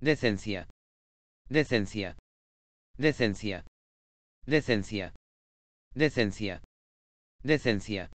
Decencia. Decencia. Decencia. Decencia. Decencia. Decencia.